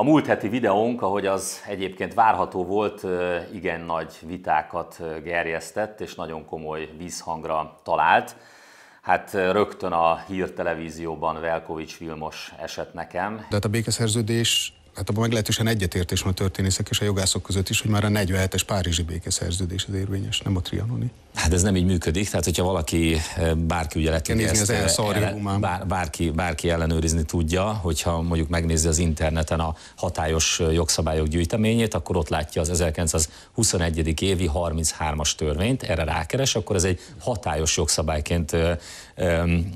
A múlt heti videónk, ahogy az egyébként várható volt, igen nagy vitákat gerjesztett és nagyon komoly vízhangra talált. Hát rögtön a hírtelevízióban Velkovics Vilmos esett nekem. Tehát a békeszerződés hát abban meglehetősen egyetértés van a történészek és a jogászok között is, hogy már a 47-es Párizsi békeszerződés az érvényes, nem a trianoni. Hát ez nem így működik, tehát hogyha valaki, eh, bárki ugye ezt, az ezt, eh, ele, bár, bárki, bárki ellenőrizni tudja, hogyha mondjuk megnézi az interneten a hatályos eh, jogszabályok gyűjteményét, akkor ott látja az 1921. évi 33-as törvényt, erre rákeres, akkor ez egy hatályos jogszabályként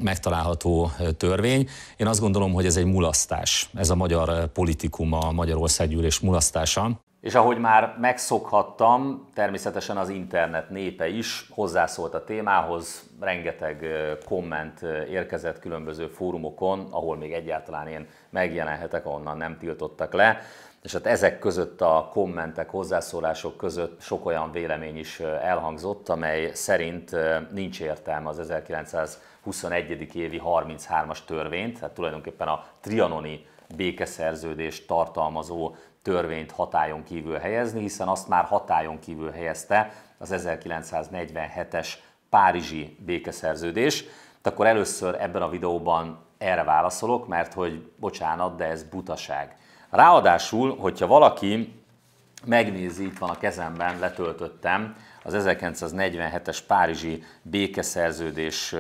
megtalálható törvény. Én azt gondolom, hogy ez egy mulasztás, ez a magyar politikum a Magyarországgyűlés mulasztása. És ahogy már megszokhattam, természetesen az internet népe is hozzászólt a témához, rengeteg komment érkezett különböző fórumokon, ahol még egyáltalán én megjelenhetek, ahonnan nem tiltottak le. És hát ezek között a kommentek, hozzászólások között sok olyan vélemény is elhangzott, amely szerint nincs értelme az 1921. évi 33-as törvényt, tehát tulajdonképpen a trianoni békeszerződést tartalmazó törvényt hatályon kívül helyezni, hiszen azt már hatályon kívül helyezte az 1947-es Párizsi békeszerződés. De hát akkor először ebben a videóban erre válaszolok, mert hogy bocsánat, de ez butaság. Ráadásul, hogyha valaki megnézi, itt van a kezemben, letöltöttem az 1947-es Párizsi békeszerződés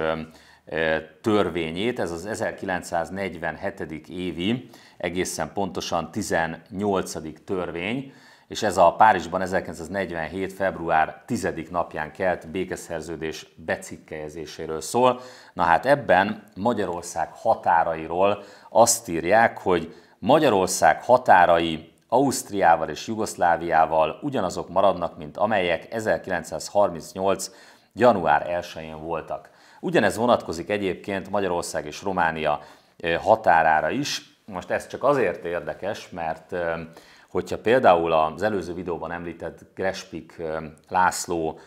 E, törvényét, ez az 1947. évi, egészen pontosan 18. törvény, és ez a Párizsban 1947. február 10. napján kelt békeszerződés becikkejezéséről szól. Na hát ebben Magyarország határairól azt írják, hogy Magyarország határai Ausztriával és Jugoszláviával ugyanazok maradnak, mint amelyek 1938. január 1-én voltak. Ugyanez vonatkozik egyébként Magyarország és Románia határára is. Most ez csak azért érdekes, mert hogyha például az előző videóban említett Grespik László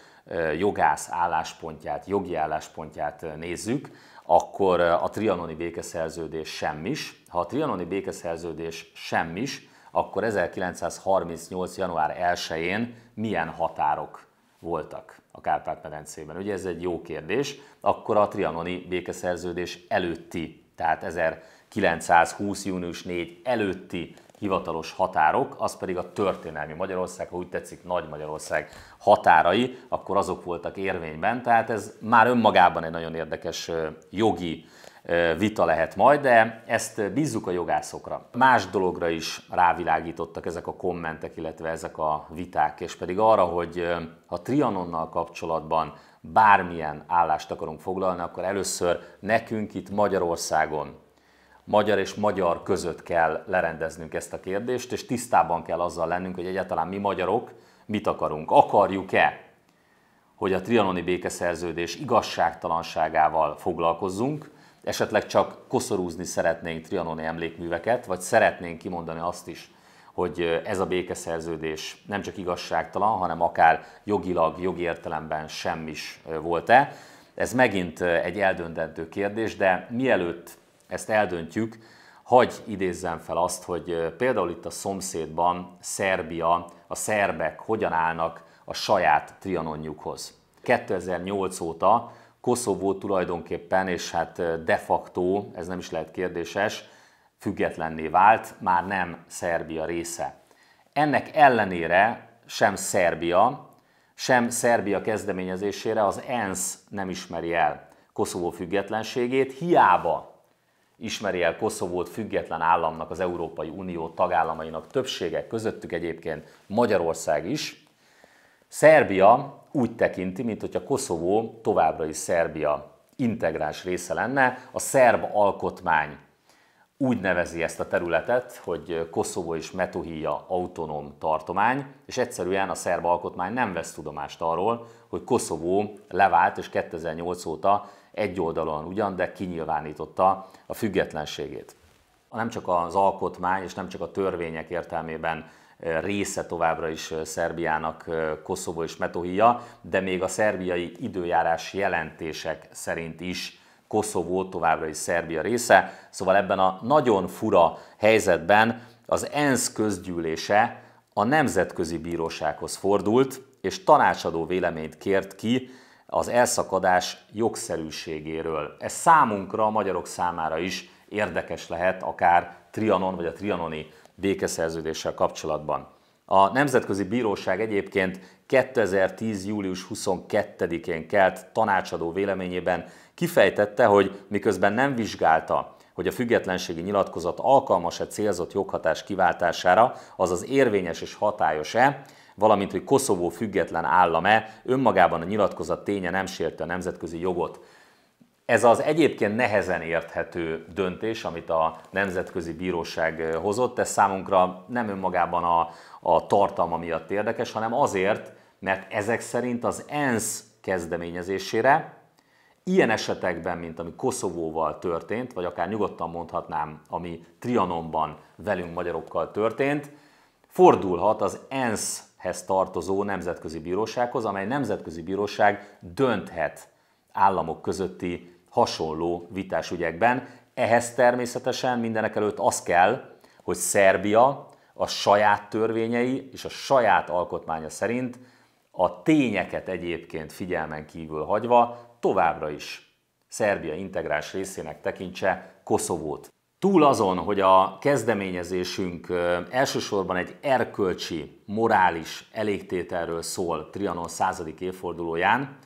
jogász álláspontját, jogi álláspontját nézzük, akkor a trianoni békeszerződés semmis. Ha a trianoni békeszerződés semmis, akkor 1938. január 1-én milyen határok voltak a Kárpát-medencében? Ugye ez egy jó kérdés. Akkor a trianoni békeszerződés előtti, tehát 1920. június 4 előtti hivatalos határok, az pedig a történelmi Magyarország, ha úgy tetszik, Nagy Magyarország határai, akkor azok voltak érvényben, tehát ez már önmagában egy nagyon érdekes jogi vita lehet majd, de ezt bízzuk a jogászokra. Más dologra is rávilágítottak ezek a kommentek, illetve ezek a viták, és pedig arra, hogy ha Trianonnal kapcsolatban bármilyen állást akarunk foglalni, akkor először nekünk itt Magyarországon magyar és magyar között kell lerendeznünk ezt a kérdést, és tisztában kell azzal lennünk, hogy egyáltalán mi magyarok mit akarunk. Akarjuk-e, hogy a trianoni békeszerződés igazságtalanságával foglalkozzunk, esetleg csak koszorúzni szeretnénk trianoni emlékműveket, vagy szeretnénk kimondani azt is, hogy ez a békeszerződés nem csak igazságtalan, hanem akár jogilag, jogi értelemben sem is volt-e. Ez megint egy eldöntendő kérdés, de mielőtt ezt eldöntjük, hagy idézzem fel azt, hogy például itt a szomszédban Szerbia, a szerbek hogyan állnak a saját trianonjukhoz. 2008 óta Koszovó tulajdonképpen, és hát de facto, ez nem is lehet kérdéses, függetlenné vált, már nem Szerbia része. Ennek ellenére sem Szerbia, sem Szerbia kezdeményezésére az ENSZ nem ismeri el Koszovó függetlenségét, hiába ismeri el Koszovót független államnak az Európai Unió tagállamainak többsége, közöttük egyébként Magyarország is. Szerbia úgy tekinti, mint a Koszovó továbbra is Szerbia integráns része lenne. A szerb alkotmány úgy nevezi ezt a területet, hogy Koszovó és Metohija autonóm tartomány, és egyszerűen a szerb alkotmány nem vesz tudomást arról, hogy Koszovó levált és 2008 óta egy oldalon ugyan, de kinyilvánította a függetlenségét. Nem csak az alkotmány és nem csak a törvények értelmében eh, része továbbra is eh, Szerbiának eh, Koszovó és Metohia, de még a szerbiai időjárás jelentések szerint is Koszovó továbbra is Szerbia része. Szóval ebben a nagyon fura helyzetben az ENSZ közgyűlése a Nemzetközi Bírósághoz fordult, és tanácsadó véleményt kért ki az elszakadás jogszerűségéről. Ez számunkra, a magyarok számára is érdekes lehet, akár Trianon vagy a trianoni békeszerződéssel kapcsolatban. A Nemzetközi Bíróság egyébként 2010. július 22-én kelt tanácsadó véleményében kifejtette, hogy miközben nem vizsgálta, hogy a függetlenségi nyilatkozat alkalmas-e célzott joghatás kiváltására, azaz érvényes és hatályos-e, valamint hogy Koszovó független állame, önmagában a nyilatkozat ténye nem sérti a nemzetközi jogot. Ez az egyébként nehezen érthető döntés, amit a Nemzetközi Bíróság eh, hozott, ez számunkra nem önmagában a, a tartalma miatt érdekes, hanem azért, mert ezek szerint az ENSZ kezdeményezésére, ilyen esetekben, mint ami Koszovóval történt, vagy akár nyugodtan mondhatnám, ami Trianonban velünk magyarokkal történt, fordulhat az ENSZ hez tartozó nemzetközi bírósághoz, amely nemzetközi bíróság dönthet államok közötti hasonló vitás ügyekben. Ehhez természetesen mindenek előtt az kell, hogy Szerbia a saját törvényei és a saját alkotmánya szerint a tényeket egyébként figyelmen kívül hagyva továbbra is Szerbia integráns részének tekintse Koszovót. Túl azon, hogy a kezdeményezésünk elsősorban egy erkölcsi, morális elégtételről szól Trianon századik évfordulóján,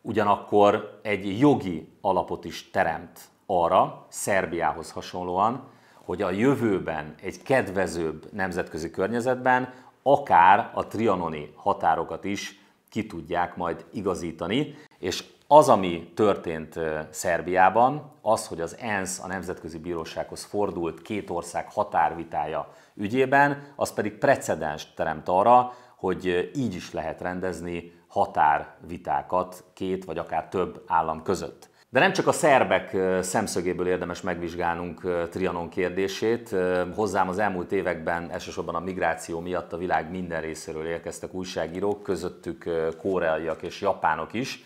ugyanakkor egy jogi alapot is teremt arra, Szerbiához hasonlóan, hogy a jövőben egy kedvezőbb nemzetközi környezetben akár a trianoni határokat is ki tudják majd igazítani, és az, ami történt Szerbiában, az, hogy az ENSZ a Nemzetközi Bírósághoz fordult két ország határvitája ügyében, az pedig precedens teremt arra, hogy így is lehet rendezni határvitákat két vagy akár több állam között. De nem csak a szerbek szemszögéből érdemes megvizsgálnunk Trianon kérdését. Hozzám az elmúlt években elsősorban a migráció miatt a világ minden részéről érkeztek újságírók, közöttük koreaiak és japánok is,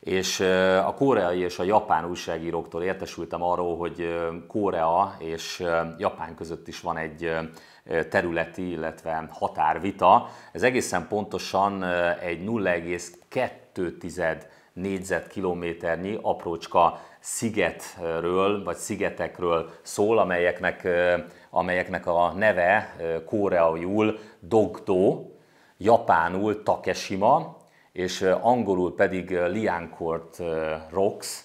és a koreai és a japán újságíróktól értesültem arról, hogy Korea és Japán között is van egy területi, illetve határvita. Ez egészen pontosan egy 0,2 négyzetkilométernyi aprócska szigetről, vagy szigetekről szól, amelyeknek, amelyeknek a neve koreaiul Dogdo, japánul Takeshima, és angolul pedig Liancourt Rocks,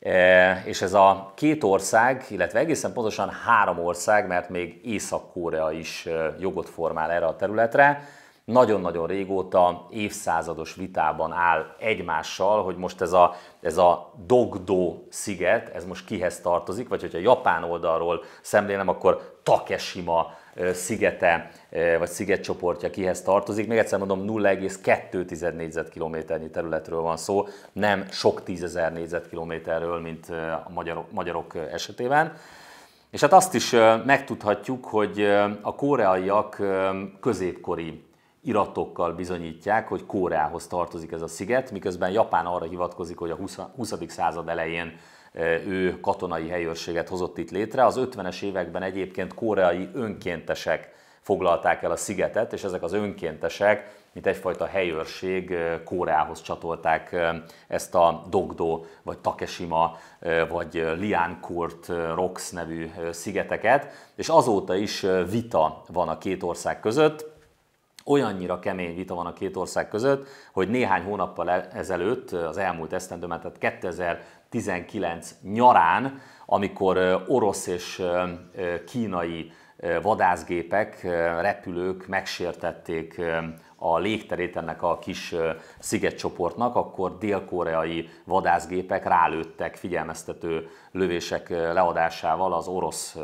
e, és ez a két ország, illetve egészen pontosan három ország, mert még Észak-Korea is jogot formál erre a területre, nagyon-nagyon régóta évszázados vitában áll egymással, hogy most ez a, ez a Dogdo sziget, ez most kihez tartozik, vagy hogyha japán oldalról szemlélem, akkor Takeshima szigete, vagy szigetcsoportja kihez tartozik. Még egyszer mondom, 0,2 négyzetkilométernyi területről van szó, nem sok tízezer négyzetkilométerről, mint a magyarok, magyarok esetében. És hát azt is megtudhatjuk, hogy a koreaiak középkori iratokkal bizonyítják, hogy Kóreához tartozik ez a sziget, miközben Japán arra hivatkozik, hogy a 20. század elején ő katonai helyőrséget hozott itt létre. Az 50-es években egyébként koreai önkéntesek foglalták el a szigetet, és ezek az önkéntesek, mint egyfajta helyőrség, Kóreához csatolták ezt a Dogdo, vagy Takeshima, vagy Liancourt Rocks nevű szigeteket, és azóta is vita van a két ország között olyannyira kemény vita van a két ország között, hogy néhány hónappal e- ezelőtt, az elmúlt esztendőben, tehát 2019 nyarán, amikor orosz és kínai vadászgépek, repülők megsértették a légterét ennek a kis szigetcsoportnak, akkor dél-koreai vadászgépek rálőttek figyelmeztető lövések leadásával az orosz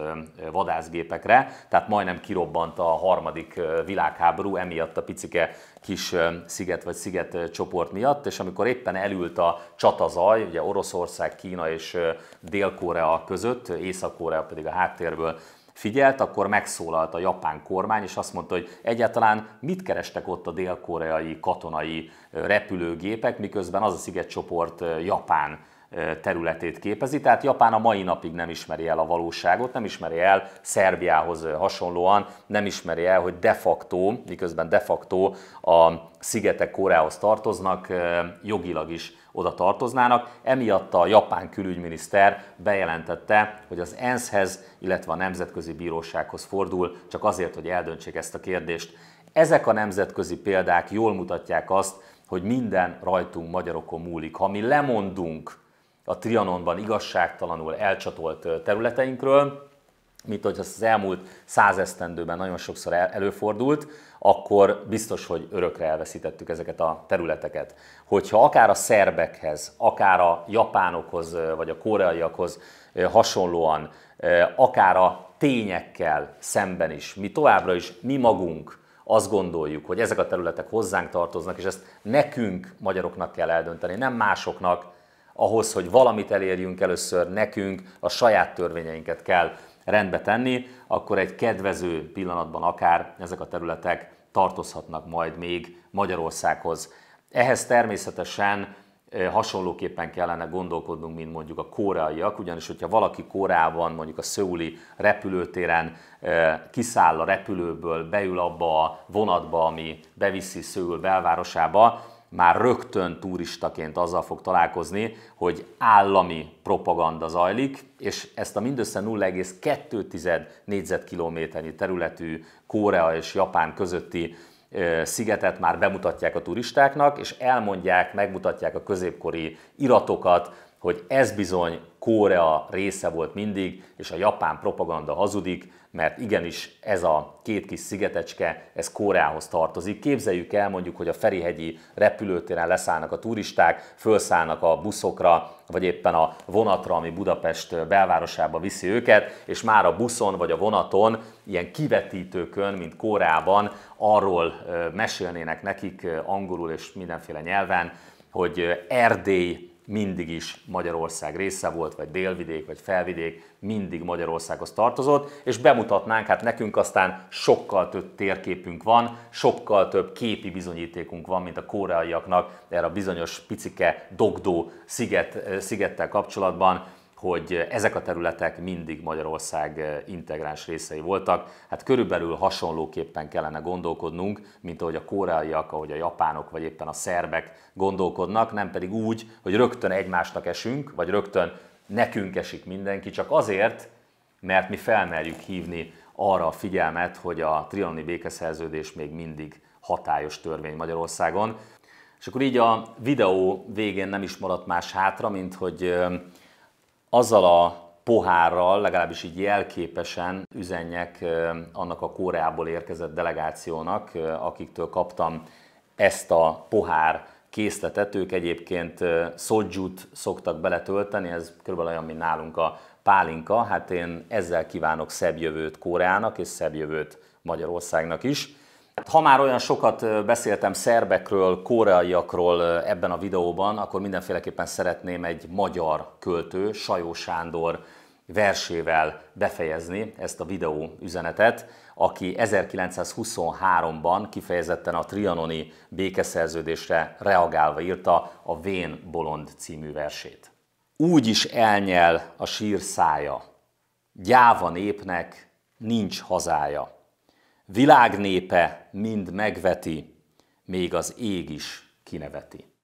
vadászgépekre, tehát majdnem kirobbant a harmadik világháború emiatt a picike kis sziget vagy szigetcsoport miatt, és amikor éppen elült a csatazaj, ugye Oroszország, Kína és Dél-Korea között, Észak-Korea pedig a háttérből figyelt, akkor megszólalt a japán kormány, és azt mondta, hogy egyáltalán mit kerestek ott a dél-koreai katonai repülőgépek, miközben az a szigetcsoport japán területét képezi. Tehát Japán a mai napig nem ismeri el a valóságot, nem ismeri el Szerbiához hasonlóan, nem ismeri el, hogy de facto, miközben de facto a szigetek Koreához tartoznak, jogilag is oda tartoznának. Emiatt a japán külügyminiszter bejelentette, hogy az ENSZ-hez, illetve a Nemzetközi Bírósághoz fordul, csak azért, hogy eldöntsék ezt a kérdést. Ezek a nemzetközi példák jól mutatják azt, hogy minden rajtunk magyarokon múlik. Ha mi lemondunk a Trianonban igazságtalanul elcsatolt területeinkről, mint hogy az elmúlt száz esztendőben nagyon sokszor előfordult, akkor biztos, hogy örökre elveszítettük ezeket a területeket. Hogyha akár a szerbekhez, akár a japánokhoz, vagy a koreaiakhoz hasonlóan, akár a tényekkel szemben is, mi továbbra is, mi magunk azt gondoljuk, hogy ezek a területek hozzánk tartoznak, és ezt nekünk, magyaroknak kell eldönteni, nem másoknak, ahhoz, hogy valamit elérjünk először nekünk, a saját törvényeinket kell rendbe tenni, akkor egy kedvező pillanatban akár ezek a területek tartozhatnak majd még Magyarországhoz. Ehhez természetesen hasonlóképpen kellene gondolkodnunk, mint mondjuk a koreaiak, ugyanis hogyha valaki Koreában, mondjuk a szöuli repülőtéren kiszáll a repülőből, beül abba a vonatba, ami beviszi Szöul belvárosába, már rögtön turistaként azzal fog találkozni, hogy állami propaganda zajlik, és ezt a mindössze 0,2 négyzetkilométernyi területű Korea és Japán közötti szigetet már bemutatják a turistáknak, és elmondják, megmutatják a középkori iratokat, hogy ez bizony Korea része volt mindig, és a japán propaganda hazudik, mert igenis ez a két kis szigetecske, ez Koreához tartozik. Képzeljük el mondjuk, hogy a Ferihegyi repülőtéren leszállnak a turisták, felszállnak a buszokra, vagy éppen a vonatra, ami Budapest belvárosába viszi őket, és már a buszon vagy a vonaton, ilyen kivetítőkön, mint Koreában, arról mesélnének nekik angolul és mindenféle nyelven, hogy Erdély mindig is Magyarország része volt, vagy délvidék, vagy felvidék, mindig Magyarországhoz tartozott, és bemutatnánk, hát nekünk aztán sokkal több térképünk van, sokkal több képi bizonyítékunk van, mint a koreaiaknak erre a bizonyos picike dogdó sziget, eh, szigettel kapcsolatban, hogy ezek a területek mindig Magyarország eh, integráns részei voltak. Hát körülbelül hasonlóképpen kellene gondolkodnunk, mint ahogy a koreaiak, ahogy a japánok, vagy éppen a szerbek gondolkodnak, nem pedig úgy, hogy rögtön egymásnak esünk, vagy rögtön nekünk esik mindenki, csak azért, mert mi felmerjük hívni arra a figyelmet, hogy a trianoni békeszerződés még mindig hatályos törvény Magyarországon. És akkor így a videó végén nem is maradt más hátra, mint hogy eh, azzal a pohárral, legalábbis így jelképesen üzenjek annak a Koreából érkezett delegációnak, akiktől kaptam ezt a pohár készletet. Ők egyébként szodzsút szoktak beletölteni, ez körülbelül olyan, mint nálunk a pálinka. Hát én ezzel kívánok szebb jövőt Koreának és szebb jövőt Magyarországnak is. Ha már olyan sokat beszéltem szerbekről, koreaiakról ebben a videóban, akkor mindenféleképpen szeretném egy magyar költő, Sajó Sándor versével befejezni ezt a videó üzenetet, aki 1923-ban kifejezetten a trianoni békeszerződésre reagálva írta a Vén Bolond című versét. Úgy is elnyel a sír szája, gyáva népnek nincs hazája világnépe mind megveti, még az ég is kineveti.